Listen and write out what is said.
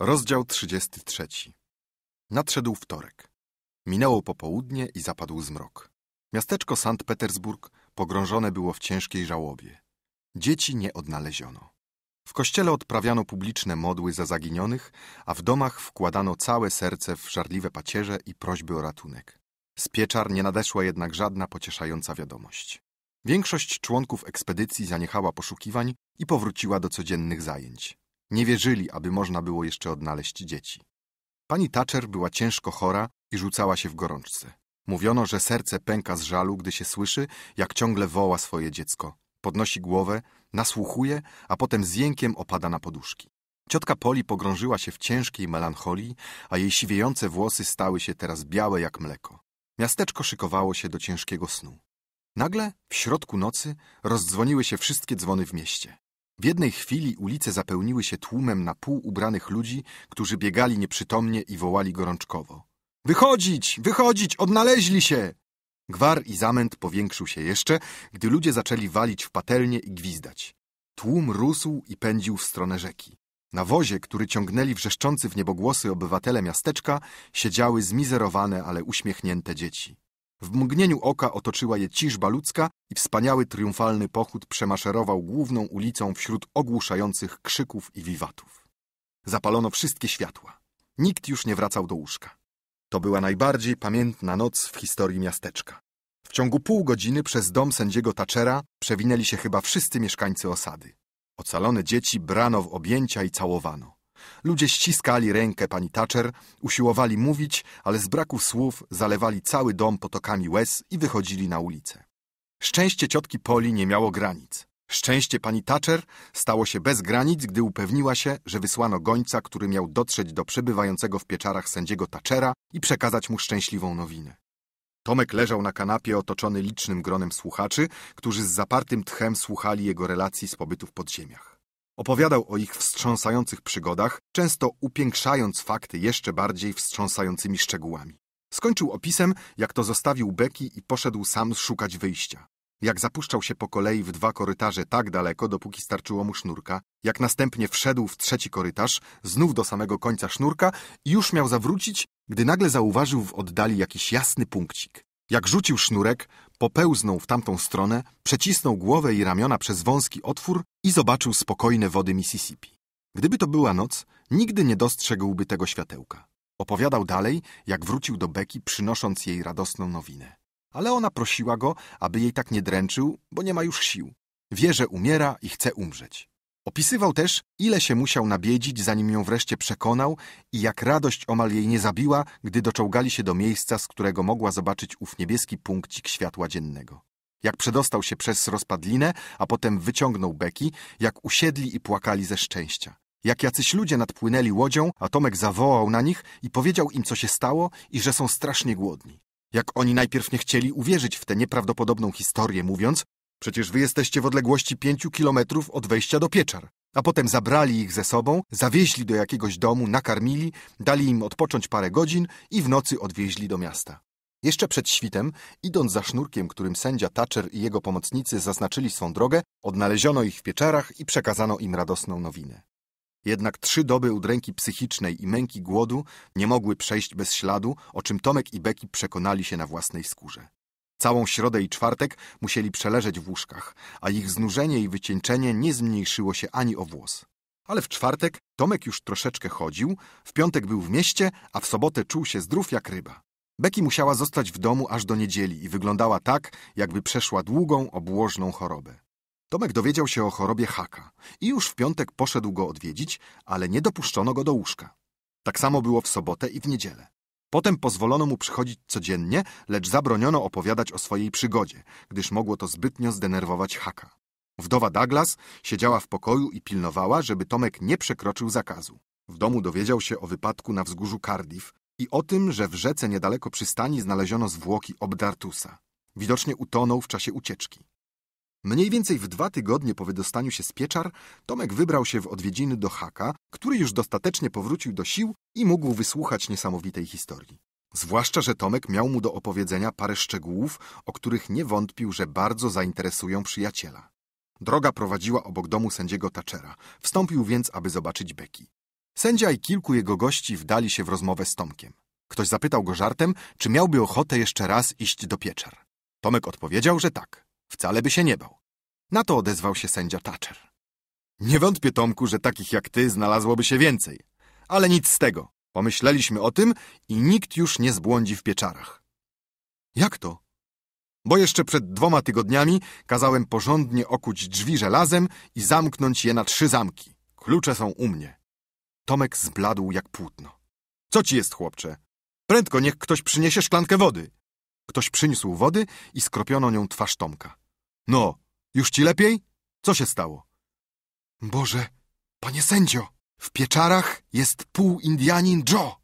Rozdział 33. Nadszedł wtorek. Minęło popołudnie i zapadł zmrok. Miasteczko Sankt Petersburg pogrążone było w ciężkiej żałobie. Dzieci nie odnaleziono. W kościele odprawiano publiczne modły za zaginionych, a w domach wkładano całe serce w żarliwe pacierze i prośby o ratunek. Z pieczar nie nadeszła jednak żadna pocieszająca wiadomość. Większość członków ekspedycji zaniechała poszukiwań i powróciła do codziennych zajęć. Nie wierzyli, aby można było jeszcze odnaleźć dzieci. Pani Thatcher była ciężko chora i rzucała się w gorączce. Mówiono, że serce pęka z żalu, gdy się słyszy, jak ciągle woła swoje dziecko. Podnosi głowę, nasłuchuje, a potem z jękiem opada na poduszki. Ciotka Poli pogrążyła się w ciężkiej melancholii, a jej siwiejące włosy stały się teraz białe jak mleko. Miasteczko szykowało się do ciężkiego snu. Nagle, w środku nocy, rozdzwoniły się wszystkie dzwony w mieście. W jednej chwili ulice zapełniły się tłumem na pół ubranych ludzi, którzy biegali nieprzytomnie i wołali gorączkowo. Wychodzić! Wychodzić! Odnaleźli się! Gwar i zamęt powiększył się jeszcze, gdy ludzie zaczęli walić w patelnie i gwizdać. Tłum rósł i pędził w stronę rzeki. Na wozie, który ciągnęli wrzeszczący w niebogłosy obywatele miasteczka, siedziały zmizerowane, ale uśmiechnięte dzieci. W mgnieniu oka otoczyła je ciżba ludzka i wspaniały triumfalny pochód przemaszerował główną ulicą wśród ogłuszających krzyków i wiwatów. Zapalono wszystkie światła. Nikt już nie wracał do łóżka. To była najbardziej pamiętna noc w historii miasteczka. W ciągu pół godziny przez dom sędziego Thatchera przewinęli się chyba wszyscy mieszkańcy osady. Ocalone dzieci brano w objęcia i całowano. Ludzie ściskali rękę pani Thatcher, usiłowali mówić, ale z braku słów zalewali cały dom potokami łez i wychodzili na ulicę. Szczęście ciotki Poli nie miało granic. Szczęście pani Thatcher stało się bez granic, gdy upewniła się, że wysłano gońca, który miał dotrzeć do przebywającego w pieczarach sędziego Thatchera i przekazać mu szczęśliwą nowinę. Tomek leżał na kanapie otoczony licznym gronem słuchaczy, którzy z zapartym tchem słuchali jego relacji z pobytu w podziemiach. Opowiadał o ich wstrząsających przygodach, często upiększając fakty jeszcze bardziej wstrząsającymi szczegółami. Skończył opisem, jak to zostawił Beki i poszedł sam szukać wyjścia. Jak zapuszczał się po kolei w dwa korytarze tak daleko, dopóki starczyło mu sznurka, jak następnie wszedł w trzeci korytarz, znów do samego końca sznurka i już miał zawrócić, gdy nagle zauważył w oddali jakiś jasny punkcik. Jak rzucił sznurek, popełznął w tamtą stronę, przecisnął głowę i ramiona przez wąski otwór i zobaczył spokojne wody Mississippi. Gdyby to była noc, nigdy nie dostrzegłby tego światełka. Opowiadał dalej, jak wrócił do Beki, przynosząc jej radosną nowinę. Ale ona prosiła go, aby jej tak nie dręczył, bo nie ma już sił. Wie, że umiera i chce umrzeć. Opisywał też, ile się musiał nabiedzić, zanim ją wreszcie przekonał i jak radość omal jej nie zabiła, gdy doczołgali się do miejsca, z którego mogła zobaczyć ów niebieski punkcik światła dziennego. Jak przedostał się przez rozpadlinę, a potem wyciągnął beki, jak usiedli i płakali ze szczęścia. Jak jacyś ludzie nadpłynęli łodzią, a Tomek zawołał na nich i powiedział im, co się stało i że są strasznie głodni. Jak oni najpierw nie chcieli uwierzyć w tę nieprawdopodobną historię, mówiąc, Przecież wy jesteście w odległości pięciu kilometrów od wejścia do pieczar. A potem zabrali ich ze sobą, zawieźli do jakiegoś domu, nakarmili, dali im odpocząć parę godzin i w nocy odwieźli do miasta. Jeszcze przed świtem, idąc za sznurkiem, którym sędzia Thatcher i jego pomocnicy zaznaczyli swą drogę, odnaleziono ich w pieczarach i przekazano im radosną nowinę. Jednak trzy doby udręki psychicznej i męki głodu nie mogły przejść bez śladu, o czym Tomek i Beki przekonali się na własnej skórze. Całą środę i czwartek musieli przeleżeć w łóżkach, a ich znużenie i wycieńczenie nie zmniejszyło się ani o włos. Ale w czwartek Tomek już troszeczkę chodził, w piątek był w mieście, a w sobotę czuł się zdrów jak ryba. Beki musiała zostać w domu aż do niedzieli i wyglądała tak, jakby przeszła długą, obłożną chorobę. Tomek dowiedział się o chorobie Haka i już w piątek poszedł go odwiedzić, ale nie dopuszczono go do łóżka. Tak samo było w sobotę i w niedzielę. Potem pozwolono mu przychodzić codziennie, lecz zabroniono opowiadać o swojej przygodzie, gdyż mogło to zbytnio zdenerwować Haka. Wdowa Douglas siedziała w pokoju i pilnowała, żeby Tomek nie przekroczył zakazu. W domu dowiedział się o wypadku na wzgórzu Cardiff i o tym, że w rzece niedaleko przystani znaleziono zwłoki Obdartusa. Widocznie utonął w czasie ucieczki. Mniej więcej w dwa tygodnie po wydostaniu się z pieczar, Tomek wybrał się w odwiedziny do Haka, który już dostatecznie powrócił do sił i mógł wysłuchać niesamowitej historii. Zwłaszcza, że Tomek miał mu do opowiedzenia parę szczegółów, o których nie wątpił, że bardzo zainteresują przyjaciela. Droga prowadziła obok domu sędziego Taczera. Wstąpił więc, aby zobaczyć Beki. Sędzia i kilku jego gości wdali się w rozmowę z Tomkiem. Ktoś zapytał go żartem, czy miałby ochotę jeszcze raz iść do pieczar. Tomek odpowiedział, że tak. Wcale by się nie bał. Na to odezwał się sędzia Thatcher. Nie wątpię, Tomku, że takich jak ty znalazłoby się więcej. Ale nic z tego. Pomyśleliśmy o tym i nikt już nie zbłądzi w pieczarach. Jak to? Bo jeszcze przed dwoma tygodniami kazałem porządnie okuć drzwi żelazem i zamknąć je na trzy zamki. Klucze są u mnie. Tomek zbladł jak płótno. Co ci jest, chłopcze? Prędko niech ktoś przyniesie szklankę wody. Ktoś przyniósł wody i skropiono nią twarz Tomka. No, już ci lepiej? Co się stało? Boże, panie sędzio, w pieczarach jest pół Indianin Joe.